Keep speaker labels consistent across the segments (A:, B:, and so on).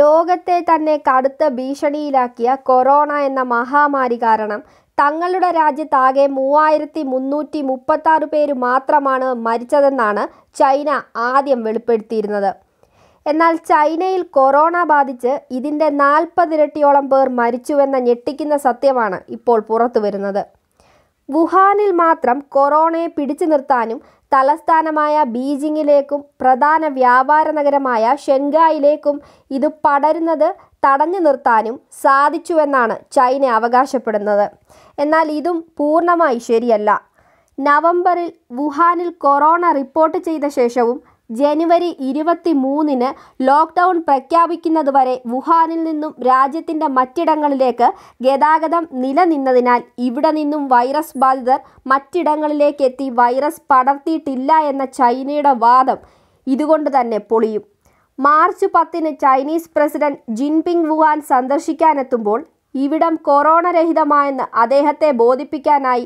A: ലോകത്തെ തന്നെ കടുത്ത ഭീഷണിയിലാക്കിയ കൊറോണ എന്ന മഹാമാരി കാരണം തങ്ങളുടെ രാജ്യത്താകെ മൂവായിരത്തി മുന്നൂറ്റി മുപ്പത്താറ് പേര് മാത്രമാണ് മരിച്ചതെന്നാണ് ചൈന ആദ്യം വെളിപ്പെടുത്തിയിരുന്നത് എന്നാൽ ചൈനയിൽ കൊറോണ ബാധിച്ച് ഇതിൻ്റെ നാൽപ്പതിരട്ടിയോളം പേർ മരിച്ചുവെന്ന ഞെട്ടിക്കുന്ന സത്യമാണ് ഇപ്പോൾ പുറത്തു വരുന്നത് വുഹാനിൽ മാത്രം കൊറോണയെ പിടിച്ചു നിർത്താനും തലസ്ഥാനമായ ബീജിംഗിലേക്കും പ്രധാന വ്യാപാര നഗരമായ ഷെൻഗായിലേക്കും ഇത് പടരുന്നത് തടഞ്ഞു നിർത്താനും സാധിച്ചുവെന്നാണ് ചൈന അവകാശപ്പെടുന്നത് എന്നാൽ ഇതും പൂർണ്ണമായി ശരിയല്ല നവംബറിൽ വുഹാനിൽ കൊറോണ റിപ്പോർട്ട് ചെയ്ത ശേഷവും ജനുവരി ഇരുപത്തി മൂന്നിന് ലോക്ക്ഡൗൺ പ്രഖ്യാപിക്കുന്നതുവരെ വുഹാനിൽ നിന്നും രാജ്യത്തിൻ്റെ മറ്റിടങ്ങളിലേക്ക് ഗതാഗതം നിലനിന്നതിനാൽ ഇവിടെ നിന്നും വൈറസ് ബാധിതർ മറ്റിടങ്ങളിലേക്ക് എത്തി വൈറസ് പടർത്തിയിട്ടില്ല എന്ന ചൈനയുടെ വാദം ഇതുകൊണ്ട് തന്നെ പൊളിയും മാർച്ച് പത്തിന് ചൈനീസ് പ്രസിഡന്റ് ജിൻപിങ് വുഹാൻ സന്ദർശിക്കാനെത്തുമ്പോൾ ഇവിടം കൊറോണ രഹിതമായെന്ന് അദ്ദേഹത്തെ ബോധിപ്പിക്കാനായി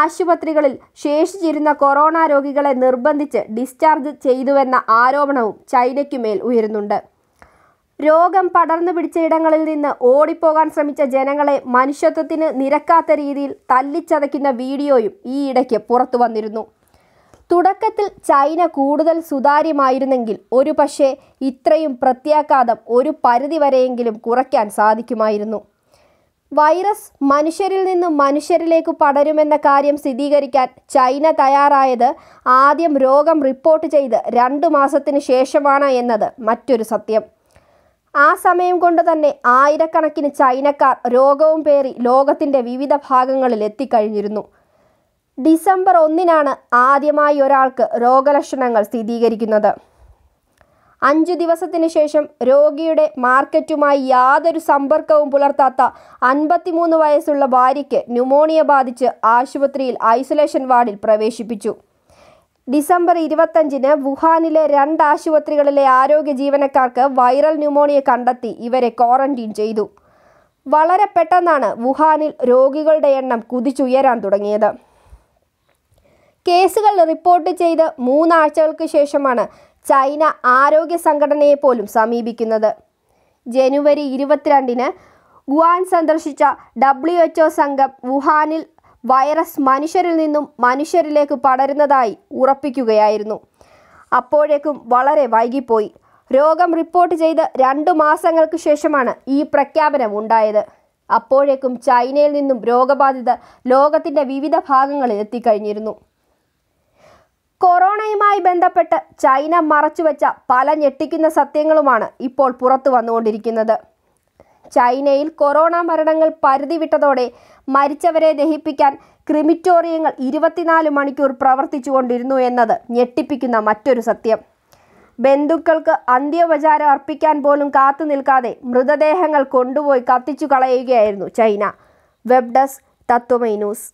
A: ആശുപത്രികളിൽ ശേഷിച്ചിരുന്ന കൊറോണ രോഗികളെ നിർബന്ധിച്ച് ഡിസ്ചാർജ് ചെയ്തുവെന്ന ആരോപണവും ചൈനയ്ക്കുമേൽ ഉയരുന്നുണ്ട് രോഗം പടർന്നു പിടിച്ച ഇടങ്ങളിൽ നിന്ന് ഓടിപ്പോകാൻ ശ്രമിച്ച ജനങ്ങളെ മനുഷ്യത്വത്തിന് നിരക്കാത്ത രീതിയിൽ തല്ലിച്ചതയ്ക്കുന്ന വീഡിയോയും ഈ ഇടയ്ക്ക് പുറത്തു വന്നിരുന്നു തുടക്കത്തിൽ ചൈന കൂടുതൽ സുതാര്യമായിരുന്നെങ്കിൽ ഒരു പക്ഷേ ഇത്രയും പ്രത്യാഘാതം ഒരു പരിധിവരെയെങ്കിലും കുറയ്ക്കാൻ സാധിക്കുമായിരുന്നു വൈറസ് മനുഷ്യരിൽ നിന്ന് മനുഷ്യരിലേക്ക് പടരുമെന്ന കാര്യം സ്ഥിരീകരിക്കാൻ ചൈന തയ്യാറായത് ആദ്യം രോഗം റിപ്പോർട്ട് ചെയ്ത് രണ്ടു മാസത്തിന് ശേഷമാണ് എന്നത് മറ്റൊരു സത്യം ആ സമയം കൊണ്ട് തന്നെ ആയിരക്കണക്കിന് ചൈനക്കാർ രോഗവും പേറി ലോകത്തിൻ്റെ വിവിധ ഭാഗങ്ങളിൽ എത്തിക്കഴിഞ്ഞിരുന്നു ഡിസംബർ ഒന്നിനാണ് ആദ്യമായി ഒരാൾക്ക് രോഗലക്ഷണങ്ങൾ സ്ഥിരീകരിക്കുന്നത് അഞ്ചു ദിവസത്തിനു ശേഷം രോഗിയുടെ മാർക്കറ്റുമായി യാതൊരു സമ്പർക്കവും പുലർത്താത്ത അൻപത്തിമൂന്ന് വയസ്സുള്ള ഭാര്യയ്ക്ക് ന്യൂമോണിയ ബാധിച്ച് ആശുപത്രിയിൽ ഐസൊലേഷൻ വാർഡിൽ പ്രവേശിപ്പിച്ചു ഡിസംബർ ഇരുപത്തഞ്ചിന് വുഹാനിലെ രണ്ട് ആശുപത്രികളിലെ ആരോഗ്യ ജീവനക്കാർക്ക് വൈറൽ ന്യൂമോണിയ കണ്ടെത്തി ഇവരെ ക്വാറന്റീൻ ചെയ്തു വളരെ പെട്ടെന്നാണ് വുഹാനിൽ രോഗികളുടെ എണ്ണം കുതിച്ചുയരാൻ തുടങ്ങിയത് കേസുകൾ റിപ്പോർട്ട് ചെയ്ത് മൂന്നാഴ്ചകൾക്ക് ശേഷമാണ് ചൈന ആരോഗ്യ സംഘടനയെ പോലും സമീപിക്കുന്നത് ജനുവരി ഇരുപത്തിരണ്ടിന് ഗുവാൻ സന്ദർശിച്ച ഡബ്ല്യു എച്ച്ഒ സംഘം വുഹാനിൽ വൈറസ് മനുഷ്യരിൽ നിന്നും മനുഷ്യരിലേക്ക് പടരുന്നതായി ഉറപ്പിക്കുകയായിരുന്നു അപ്പോഴേക്കും വളരെ വൈകിപ്പോയി രോഗം റിപ്പോർട്ട് ചെയ്ത് രണ്ടു മാസങ്ങൾക്ക് ശേഷമാണ് ഈ പ്രഖ്യാപനം ഉണ്ടായത് അപ്പോഴേക്കും ചൈനയിൽ നിന്നും രോഗബാധിത ലോകത്തിൻ്റെ വിവിധ ഭാഗങ്ങളിൽ എത്തിക്കഴിഞ്ഞിരുന്നു കൊറോണയുമായി ബന്ധപ്പെട്ട് ചൈന മറച്ചുവെച്ച പല ഞെട്ടിക്കുന്ന സത്യങ്ങളുമാണ് ഇപ്പോൾ പുറത്തു വന്നുകൊണ്ടിരിക്കുന്നത് ചൈനയിൽ കൊറോണ മരണങ്ങൾ പരിധി വിട്ടതോടെ മരിച്ചവരെ ദഹിപ്പിക്കാൻ ക്രിമിറ്റോറിയങ്ങൾ ഇരുപത്തിനാല് മണിക്കൂർ പ്രവർത്തിച്ചുകൊണ്ടിരുന്നു എന്നത് ഞെട്ടിപ്പിക്കുന്ന മറ്റൊരു സത്യം ബന്ധുക്കൾക്ക് അന്ത്യോപചാരം അർപ്പിക്കാൻ പോലും കാത്തു നിൽക്കാതെ മൃതദേഹങ്ങൾ കൊണ്ടുപോയി കത്തിച്ചു കളയുകയായിരുന്നു China web desk Tatwamayi news